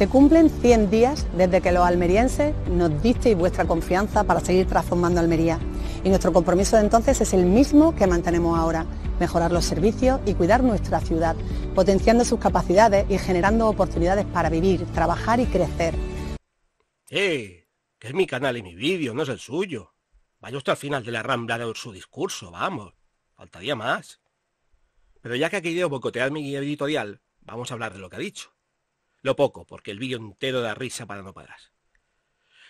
Se cumplen 100 días desde que los almerienses nos disteis vuestra confianza para seguir transformando Almería. Y nuestro compromiso de entonces es el mismo que mantenemos ahora, mejorar los servicios y cuidar nuestra ciudad, potenciando sus capacidades y generando oportunidades para vivir, trabajar y crecer. ¡Eh! Que es mi canal y mi vídeo, no es el suyo. Vaya usted al final de la rambla de su discurso, vamos. Faltaría más. Pero ya que ha querido bocotear mi guía editorial, vamos a hablar de lo que ha dicho. Lo poco, porque el vídeo entero da risa para no parar.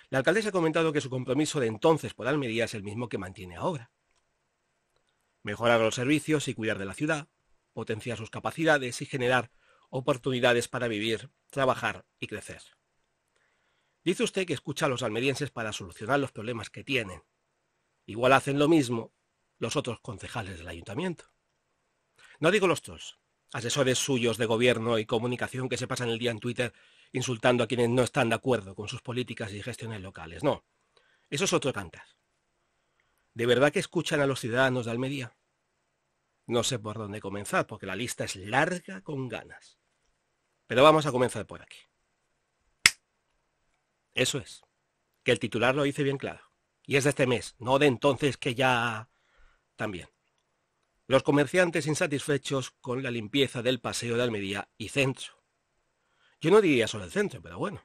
La alcaldesa ha comentado que su compromiso de entonces por Almería es el mismo que mantiene ahora. Mejorar los servicios y cuidar de la ciudad, potenciar sus capacidades y generar oportunidades para vivir, trabajar y crecer. Dice usted que escucha a los almerienses para solucionar los problemas que tienen. Igual hacen lo mismo los otros concejales del ayuntamiento. No digo los dos asesores suyos de gobierno y comunicación que se pasan el día en Twitter insultando a quienes no están de acuerdo con sus políticas y gestiones locales. No, eso es otro cantas. ¿De verdad que escuchan a los ciudadanos de Almería? No sé por dónde comenzar, porque la lista es larga con ganas. Pero vamos a comenzar por aquí. Eso es, que el titular lo hice bien claro. Y es de este mes, no de entonces que ya también los comerciantes insatisfechos con la limpieza del paseo de Almería y centro. Yo no diría solo el centro, pero bueno.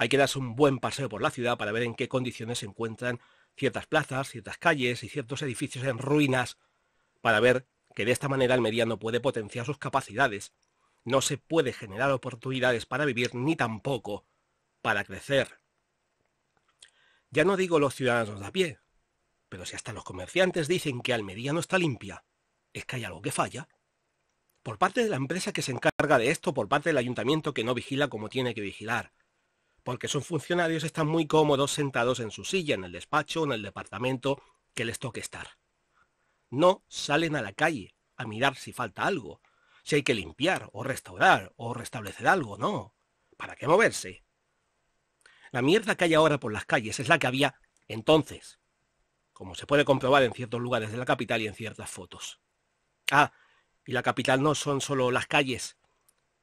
Hay que darse un buen paseo por la ciudad para ver en qué condiciones se encuentran ciertas plazas, ciertas calles y ciertos edificios en ruinas, para ver que de esta manera Almería no puede potenciar sus capacidades, no se puede generar oportunidades para vivir ni tampoco para crecer. Ya no digo los ciudadanos de a pie, pero si hasta los comerciantes dicen que Almería no está limpia, es que hay algo que falla. Por parte de la empresa que se encarga de esto, por parte del ayuntamiento que no vigila como tiene que vigilar. Porque sus funcionarios están muy cómodos sentados en su silla, en el despacho, en el departamento que les toque estar. No salen a la calle a mirar si falta algo, si hay que limpiar o restaurar o restablecer algo, no. ¿Para qué moverse? La mierda que hay ahora por las calles es la que había entonces, como se puede comprobar en ciertos lugares de la capital y en ciertas fotos. Ah, y la capital no son solo las calles.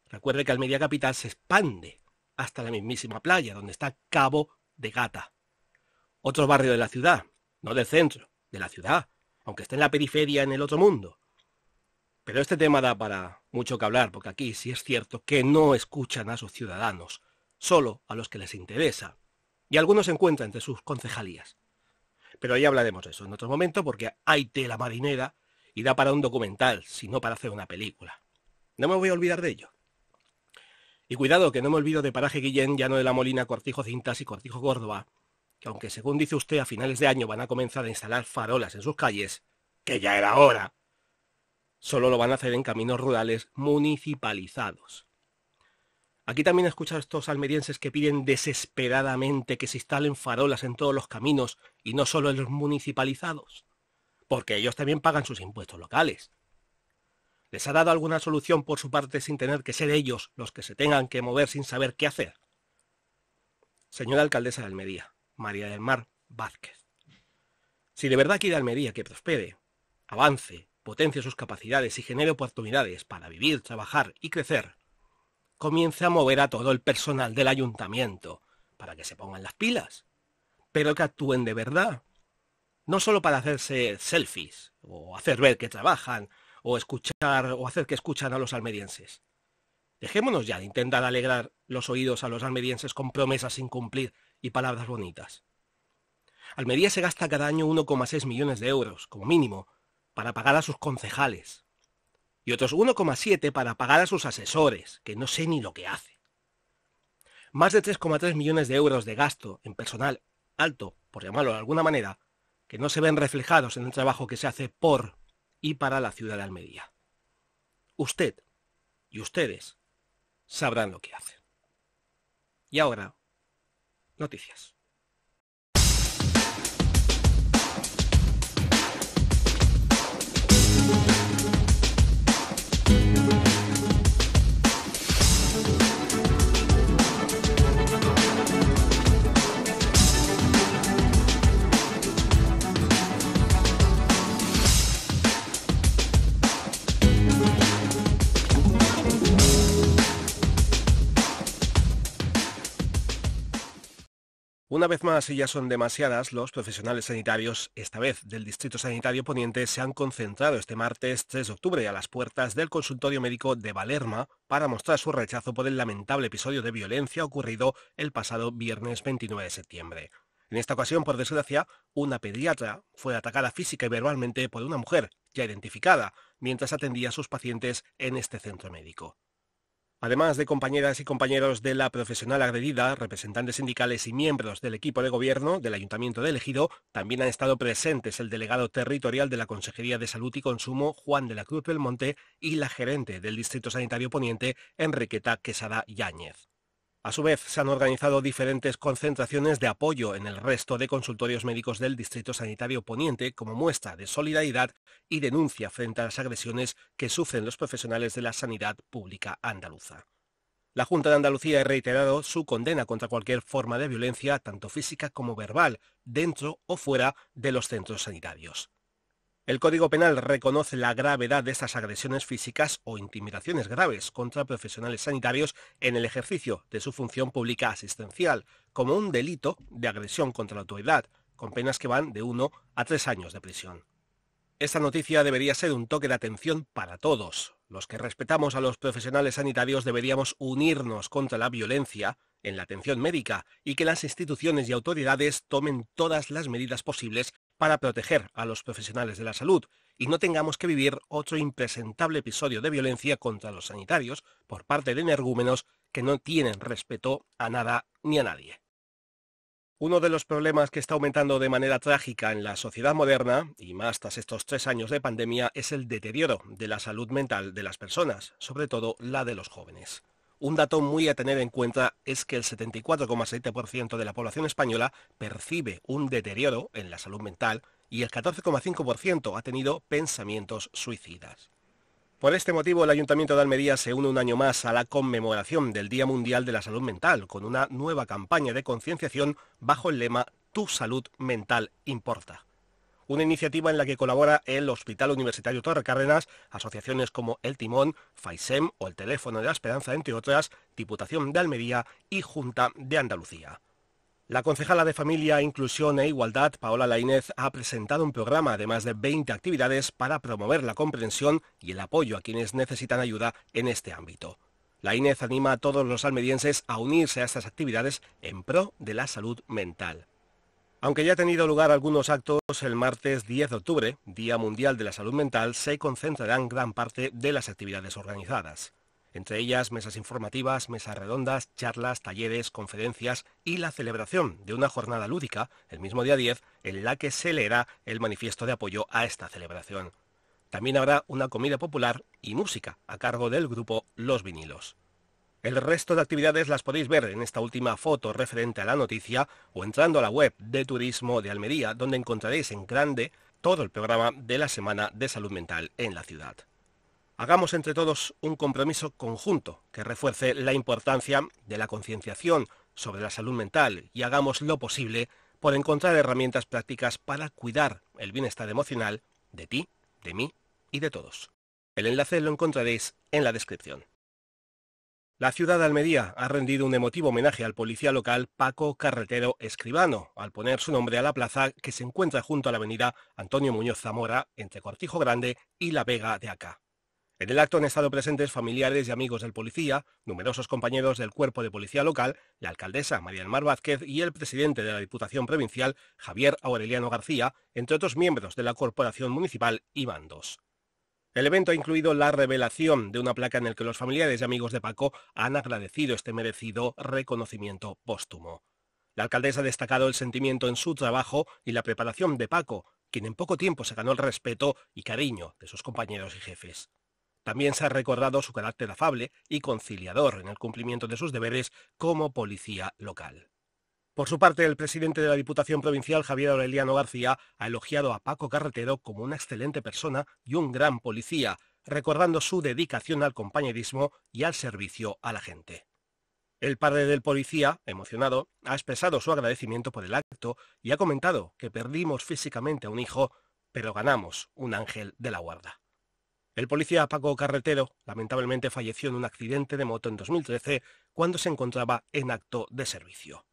Recuerde que media Capital se expande hasta la mismísima playa, donde está Cabo de Gata. Otro barrio de la ciudad, no del centro, de la ciudad, aunque esté en la periferia en el otro mundo. Pero este tema da para mucho que hablar, porque aquí sí es cierto que no escuchan a sus ciudadanos, solo a los que les interesa. Y algunos se encuentran entre sus concejalías. Pero ya hablaremos de eso en otro momento, porque hay la marinera y da para un documental, sino para hacer una película. No me voy a olvidar de ello. Y cuidado, que no me olvido de Paraje Guillén, Llano de la Molina, Cortijo Cintas y Cortijo Córdoba, que aunque según dice usted a finales de año van a comenzar a instalar farolas en sus calles, que ya era hora, solo lo van a hacer en caminos rurales municipalizados. Aquí también he escuchado a estos almerienses que piden desesperadamente que se instalen farolas en todos los caminos y no solo en los municipalizados porque ellos también pagan sus impuestos locales. ¿Les ha dado alguna solución por su parte sin tener que ser ellos los que se tengan que mover sin saber qué hacer? Señora alcaldesa de Almería, María del Mar Vázquez. Si de verdad quiere Almería que prospere, avance, potencie sus capacidades y genere oportunidades para vivir, trabajar y crecer, comience a mover a todo el personal del ayuntamiento para que se pongan las pilas, pero que actúen de verdad no solo para hacerse selfies, o hacer ver que trabajan, o escuchar, o hacer que escuchan a los almerienses. Dejémonos ya de intentar alegrar los oídos a los almerienses con promesas sin cumplir y palabras bonitas. Almería se gasta cada año 1,6 millones de euros, como mínimo, para pagar a sus concejales. Y otros 1,7 para pagar a sus asesores, que no sé ni lo que hace. Más de 3,3 millones de euros de gasto en personal alto, por llamarlo de alguna manera, que no se ven reflejados en el trabajo que se hace por y para la ciudad de Almería. Usted y ustedes sabrán lo que hacen. Y ahora, noticias. Una vez más, y ya son demasiadas, los profesionales sanitarios, esta vez del Distrito Sanitario Poniente, se han concentrado este martes 3 de octubre a las puertas del consultorio médico de Valerma para mostrar su rechazo por el lamentable episodio de violencia ocurrido el pasado viernes 29 de septiembre. En esta ocasión, por desgracia, una pediatra fue atacada física y verbalmente por una mujer ya identificada mientras atendía a sus pacientes en este centro médico. Además de compañeras y compañeros de la profesional agredida, representantes sindicales y miembros del equipo de gobierno del Ayuntamiento de Elegido, también han estado presentes el delegado territorial de la Consejería de Salud y Consumo, Juan de la Cruz Belmonte, y la gerente del Distrito Sanitario Poniente, Enriqueta Quesada Yáñez. A su vez, se han organizado diferentes concentraciones de apoyo en el resto de consultorios médicos del Distrito Sanitario Poniente como muestra de solidaridad y denuncia frente a las agresiones que sufren los profesionales de la sanidad pública andaluza. La Junta de Andalucía ha reiterado su condena contra cualquier forma de violencia, tanto física como verbal, dentro o fuera de los centros sanitarios. El Código Penal reconoce la gravedad de estas agresiones físicas o intimidaciones graves contra profesionales sanitarios en el ejercicio de su función pública asistencial como un delito de agresión contra la autoridad, con penas que van de 1 a tres años de prisión. Esta noticia debería ser un toque de atención para todos. Los que respetamos a los profesionales sanitarios deberíamos unirnos contra la violencia en la atención médica y que las instituciones y autoridades tomen todas las medidas posibles para proteger a los profesionales de la salud y no tengamos que vivir otro impresentable episodio de violencia contra los sanitarios por parte de energúmenos que no tienen respeto a nada ni a nadie. Uno de los problemas que está aumentando de manera trágica en la sociedad moderna, y más tras estos tres años de pandemia, es el deterioro de la salud mental de las personas, sobre todo la de los jóvenes. Un dato muy a tener en cuenta es que el 74,7% de la población española percibe un deterioro en la salud mental y el 14,5% ha tenido pensamientos suicidas. Por este motivo, el Ayuntamiento de Almería se une un año más a la conmemoración del Día Mundial de la Salud Mental con una nueva campaña de concienciación bajo el lema Tu salud mental importa una iniciativa en la que colabora el Hospital Universitario Torre Cárdenas, asociaciones como El Timón, FAISEM o El Teléfono de la Esperanza, entre otras, Diputación de Almería y Junta de Andalucía. La concejala de Familia, Inclusión e Igualdad, Paola Lainez, ha presentado un programa de más de 20 actividades para promover la comprensión y el apoyo a quienes necesitan ayuda en este ámbito. Laínez anima a todos los almerienses a unirse a estas actividades en pro de la salud mental. Aunque ya ha tenido lugar algunos actos, el martes 10 de octubre, Día Mundial de la Salud Mental, se concentrarán gran parte de las actividades organizadas. Entre ellas, mesas informativas, mesas redondas, charlas, talleres, conferencias y la celebración de una jornada lúdica, el mismo día 10, en la que se leerá el manifiesto de apoyo a esta celebración. También habrá una comida popular y música a cargo del grupo Los Vinilos. El resto de actividades las podéis ver en esta última foto referente a la noticia o entrando a la web de Turismo de Almería, donde encontraréis en grande todo el programa de la Semana de Salud Mental en la ciudad. Hagamos entre todos un compromiso conjunto que refuerce la importancia de la concienciación sobre la salud mental y hagamos lo posible por encontrar herramientas prácticas para cuidar el bienestar emocional de ti, de mí y de todos. El enlace lo encontraréis en la descripción. La ciudad de Almería ha rendido un emotivo homenaje al policía local Paco Carretero Escribano, al poner su nombre a la plaza que se encuentra junto a la avenida Antonio Muñoz Zamora, entre Cortijo Grande y La Vega de Acá. En el acto han estado presentes familiares y amigos del policía, numerosos compañeros del cuerpo de policía local, la alcaldesa María del Mar Vázquez y el presidente de la Diputación Provincial, Javier Aureliano García, entre otros miembros de la corporación municipal y bandos. El evento ha incluido la revelación de una placa en la que los familiares y amigos de Paco han agradecido este merecido reconocimiento póstumo. La alcaldesa ha destacado el sentimiento en su trabajo y la preparación de Paco, quien en poco tiempo se ganó el respeto y cariño de sus compañeros y jefes. También se ha recordado su carácter afable y conciliador en el cumplimiento de sus deberes como policía local. Por su parte, el presidente de la Diputación Provincial, Javier Aureliano García, ha elogiado a Paco Carretero como una excelente persona y un gran policía, recordando su dedicación al compañerismo y al servicio a la gente. El padre del policía, emocionado, ha expresado su agradecimiento por el acto y ha comentado que perdimos físicamente a un hijo, pero ganamos un ángel de la guarda. El policía Paco Carretero lamentablemente falleció en un accidente de moto en 2013 cuando se encontraba en acto de servicio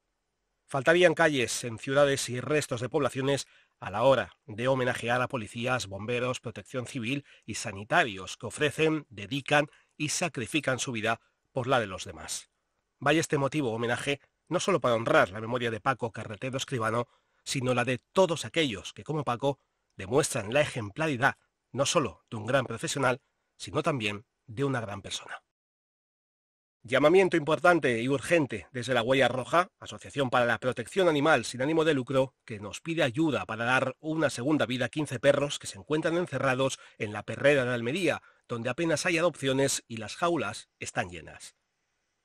faltarían calles en ciudades y restos de poblaciones a la hora de homenajear a policías, bomberos, protección civil y sanitarios que ofrecen, dedican y sacrifican su vida por la de los demás. Vaya este motivo homenaje no solo para honrar la memoria de Paco Carretero Escribano, sino la de todos aquellos que, como Paco, demuestran la ejemplaridad no solo de un gran profesional, sino también de una gran persona. Llamamiento importante y urgente desde la Huella Roja, Asociación para la Protección Animal sin ánimo de lucro, que nos pide ayuda para dar una segunda vida a 15 perros que se encuentran encerrados en la perrera de Almería, donde apenas hay adopciones y las jaulas están llenas.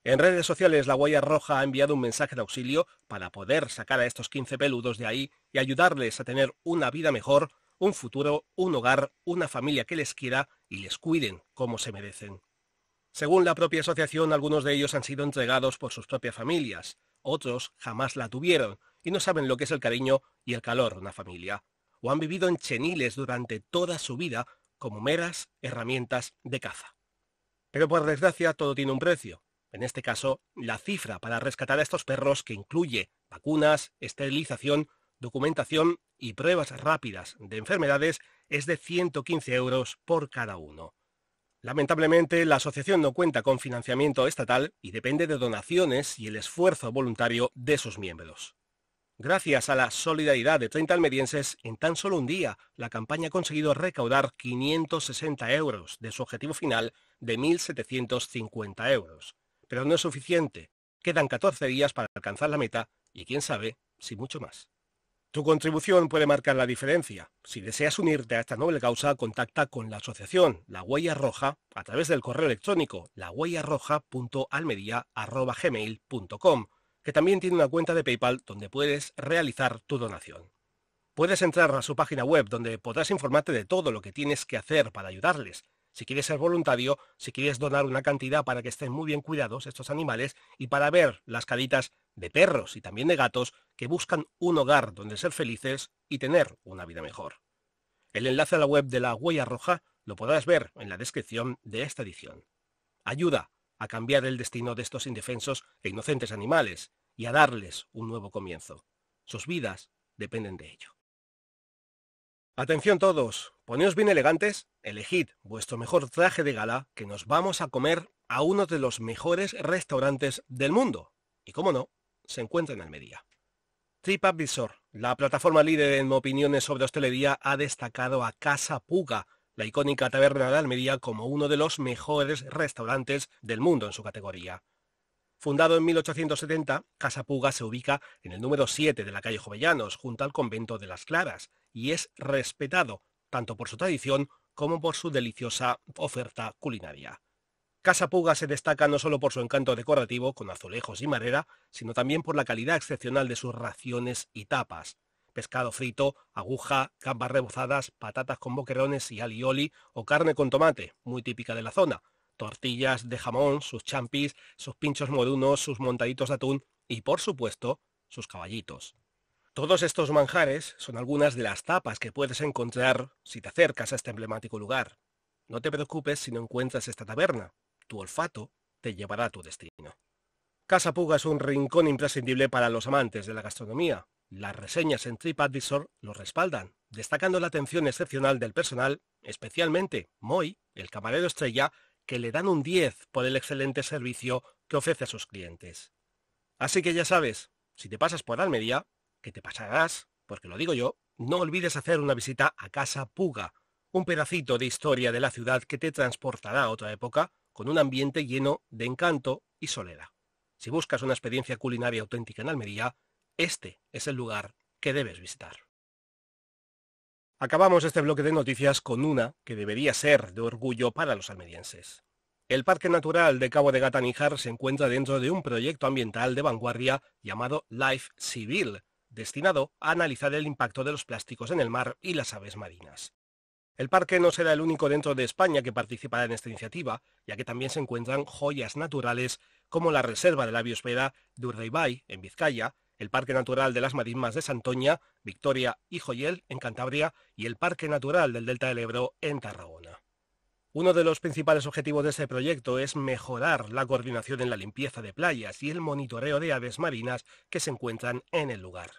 En redes sociales la Huella Roja ha enviado un mensaje de auxilio para poder sacar a estos 15 peludos de ahí y ayudarles a tener una vida mejor, un futuro, un hogar, una familia que les quiera y les cuiden como se merecen. Según la propia asociación, algunos de ellos han sido entregados por sus propias familias, otros jamás la tuvieron y no saben lo que es el cariño y el calor de una familia, o han vivido en cheniles durante toda su vida como meras herramientas de caza. Pero por desgracia todo tiene un precio. En este caso, la cifra para rescatar a estos perros que incluye vacunas, esterilización, documentación y pruebas rápidas de enfermedades es de 115 euros por cada uno. Lamentablemente, la asociación no cuenta con financiamiento estatal y depende de donaciones y el esfuerzo voluntario de sus miembros. Gracias a la solidaridad de 30 almerienses, en tan solo un día, la campaña ha conseguido recaudar 560 euros de su objetivo final de 1.750 euros. Pero no es suficiente. Quedan 14 días para alcanzar la meta y quién sabe si mucho más. Su contribución puede marcar la diferencia. Si deseas unirte a esta noble causa, contacta con la asociación La Huella Roja a través del correo electrónico lahuellarroja.almería.gmail.com, que también tiene una cuenta de PayPal donde puedes realizar tu donación. Puedes entrar a su página web donde podrás informarte de todo lo que tienes que hacer para ayudarles. Si quieres ser voluntario, si quieres donar una cantidad para que estén muy bien cuidados estos animales y para ver las caritas de perros y también de gatos que buscan un hogar donde ser felices y tener una vida mejor. El enlace a la web de la Huella Roja lo podrás ver en la descripción de esta edición. Ayuda a cambiar el destino de estos indefensos e inocentes animales y a darles un nuevo comienzo. Sus vidas dependen de ello. Atención todos, poneos bien elegantes, elegid vuestro mejor traje de gala que nos vamos a comer a uno de los mejores restaurantes del mundo. Y cómo no, se encuentra en Almería. TripAdvisor, la plataforma líder en opiniones sobre hostelería, ha destacado a Casa Puga, la icónica taberna de Almería, como uno de los mejores restaurantes del mundo en su categoría. Fundado en 1870, Casa Puga se ubica en el número 7 de la calle Jovellanos, junto al convento de las Claras, y es respetado tanto por su tradición como por su deliciosa oferta culinaria. Casa Puga se destaca no solo por su encanto decorativo, con azulejos y madera, sino también por la calidad excepcional de sus raciones y tapas. Pescado frito, aguja, gambas rebozadas, patatas con boquerones y alioli o carne con tomate, muy típica de la zona. Tortillas de jamón, sus champis, sus pinchos morunos, sus montaditos de atún y, por supuesto, sus caballitos. Todos estos manjares son algunas de las tapas que puedes encontrar si te acercas a este emblemático lugar. No te preocupes si no encuentras esta taberna tu olfato te llevará a tu destino. Casa Puga es un rincón imprescindible para los amantes de la gastronomía. Las reseñas en TripAdvisor lo respaldan, destacando la atención excepcional del personal, especialmente Moy, el camarero estrella, que le dan un 10 por el excelente servicio que ofrece a sus clientes. Así que ya sabes, si te pasas por Almería, que te pasarás, porque lo digo yo, no olvides hacer una visita a Casa Puga, un pedacito de historia de la ciudad que te transportará a otra época con un ambiente lleno de encanto y soledad. Si buscas una experiencia culinaria auténtica en Almería, este es el lugar que debes visitar. Acabamos este bloque de noticias con una que debería ser de orgullo para los almerienses. El Parque Natural de Cabo de Gata Níjar se encuentra dentro de un proyecto ambiental de vanguardia llamado Life Civil, destinado a analizar el impacto de los plásticos en el mar y las aves marinas. El parque no será el único dentro de España que participará en esta iniciativa, ya que también se encuentran joyas naturales como la Reserva de la Biosfera de Urdaibai, en Vizcaya, el Parque Natural de las Marismas de Santoña, Victoria y Joyel, en Cantabria, y el Parque Natural del Delta del Ebro, en Tarragona. Uno de los principales objetivos de este proyecto es mejorar la coordinación en la limpieza de playas y el monitoreo de aves marinas que se encuentran en el lugar.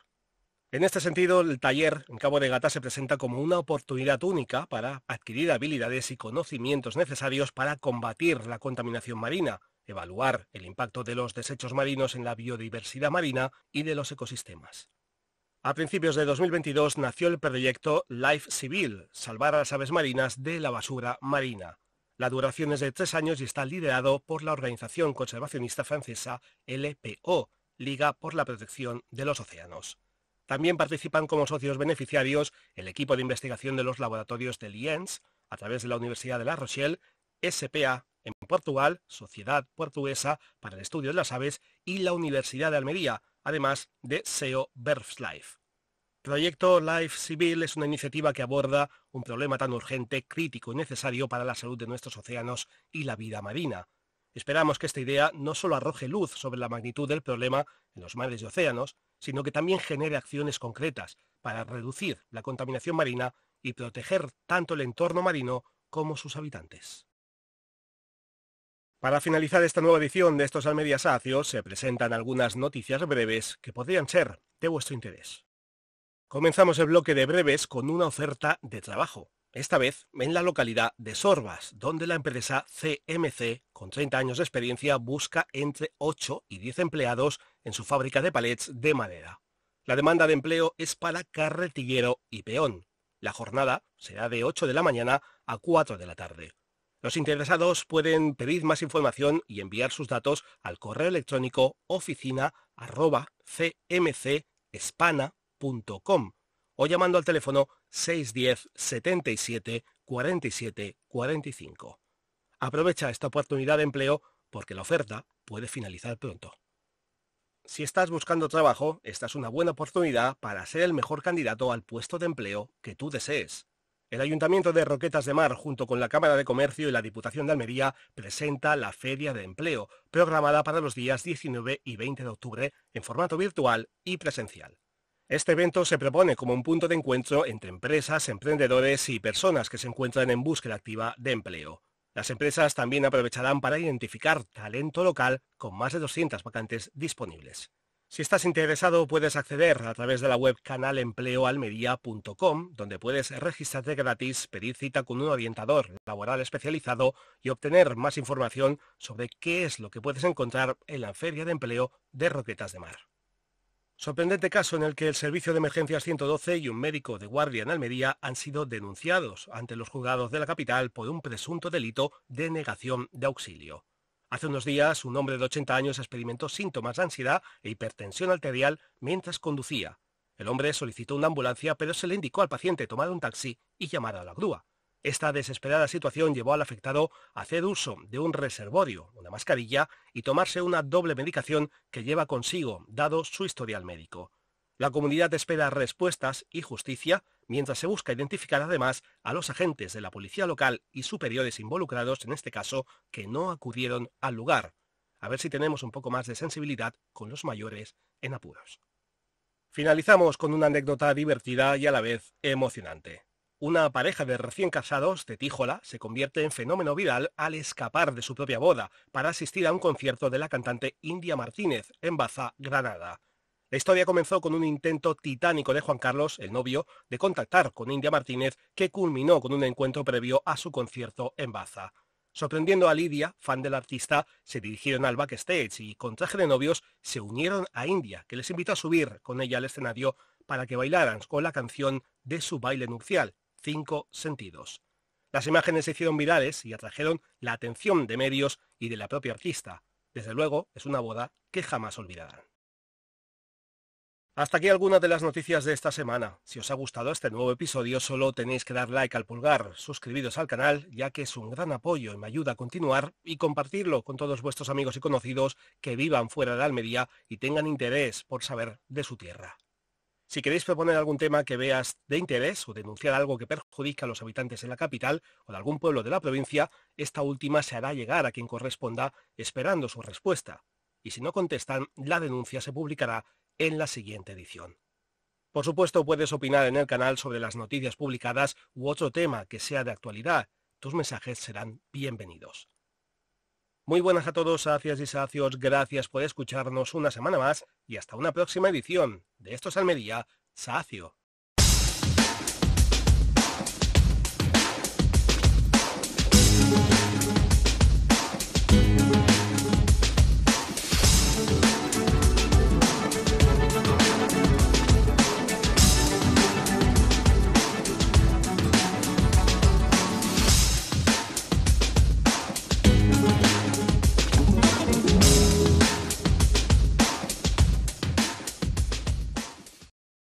En este sentido, el taller en Cabo de Gata se presenta como una oportunidad única para adquirir habilidades y conocimientos necesarios para combatir la contaminación marina, evaluar el impacto de los desechos marinos en la biodiversidad marina y de los ecosistemas. A principios de 2022 nació el proyecto Life Civil, salvar a las aves marinas de la basura marina. La duración es de tres años y está liderado por la organización conservacionista francesa LPO, Liga por la Protección de los Océanos. También participan como socios beneficiarios el equipo de investigación de los laboratorios de Liens, a través de la Universidad de La Rochelle, SPA en Portugal, Sociedad Portuguesa para el Estudio de las Aves y la Universidad de Almería, además de SEO Life. Proyecto Life Civil es una iniciativa que aborda un problema tan urgente, crítico y necesario para la salud de nuestros océanos y la vida marina. Esperamos que esta idea no solo arroje luz sobre la magnitud del problema en los mares y océanos, sino que también genere acciones concretas para reducir la contaminación marina y proteger tanto el entorno marino como sus habitantes. Para finalizar esta nueva edición de estos Almerias Sacios, se presentan algunas noticias breves que podrían ser de vuestro interés. Comenzamos el bloque de breves con una oferta de trabajo esta vez en la localidad de Sorbas, donde la empresa CMC, con 30 años de experiencia, busca entre 8 y 10 empleados en su fábrica de palets de madera. La demanda de empleo es para carretillero y peón. La jornada será de 8 de la mañana a 4 de la tarde. Los interesados pueden pedir más información y enviar sus datos al correo electrónico oficina.cmcespana.com o llamando al teléfono 610 77 47 45. Aprovecha esta oportunidad de empleo porque la oferta puede finalizar pronto. Si estás buscando trabajo, esta es una buena oportunidad para ser el mejor candidato al puesto de empleo que tú desees. El Ayuntamiento de Roquetas de Mar, junto con la Cámara de Comercio y la Diputación de Almería, presenta la Feria de Empleo, programada para los días 19 y 20 de octubre en formato virtual y presencial. Este evento se propone como un punto de encuentro entre empresas, emprendedores y personas que se encuentran en búsqueda activa de empleo. Las empresas también aprovecharán para identificar talento local con más de 200 vacantes disponibles. Si estás interesado, puedes acceder a través de la web canalempleoalmería.com, donde puedes registrarte gratis, pedir cita con un orientador laboral especializado y obtener más información sobre qué es lo que puedes encontrar en la Feria de Empleo de Roquetas de Mar. Sorprendente caso en el que el Servicio de Emergencias 112 y un médico de guardia en Almería han sido denunciados ante los juzgados de la capital por un presunto delito de negación de auxilio. Hace unos días, un hombre de 80 años experimentó síntomas de ansiedad e hipertensión arterial mientras conducía. El hombre solicitó una ambulancia, pero se le indicó al paciente tomar un taxi y llamar a la grúa. Esta desesperada situación llevó al afectado a hacer uso de un reservorio, una mascarilla y tomarse una doble medicación que lleva consigo, dado su historial médico. La comunidad espera respuestas y justicia mientras se busca identificar además a los agentes de la policía local y superiores involucrados en este caso que no acudieron al lugar. A ver si tenemos un poco más de sensibilidad con los mayores en apuros. Finalizamos con una anécdota divertida y a la vez emocionante. Una pareja de recién casados de Tíjola se convierte en fenómeno viral al escapar de su propia boda para asistir a un concierto de la cantante India Martínez en Baza, Granada. La historia comenzó con un intento titánico de Juan Carlos, el novio, de contactar con India Martínez, que culminó con un encuentro previo a su concierto en Baza. Sorprendiendo a Lidia, fan del artista, se dirigieron al backstage y, con traje de novios, se unieron a India, que les invitó a subir con ella al escenario para que bailaran con la canción de su baile nupcial, cinco sentidos. Las imágenes se hicieron virales y atrajeron la atención de medios y de la propia artista. Desde luego, es una boda que jamás olvidarán. Hasta aquí algunas de las noticias de esta semana. Si os ha gustado este nuevo episodio, solo tenéis que dar like al pulgar, suscribiros al canal, ya que es un gran apoyo y me ayuda a continuar, y compartirlo con todos vuestros amigos y conocidos que vivan fuera de Almería y tengan interés por saber de su tierra. Si queréis proponer algún tema que veas de interés o denunciar algo que perjudica a los habitantes de la capital o de algún pueblo de la provincia, esta última se hará llegar a quien corresponda esperando su respuesta. Y si no contestan, la denuncia se publicará en la siguiente edición. Por supuesto, puedes opinar en el canal sobre las noticias publicadas u otro tema que sea de actualidad. Tus mensajes serán bienvenidos. Muy buenas a todos, sacias y sacios, gracias por escucharnos una semana más y hasta una próxima edición de Esto es Almería, Sacio.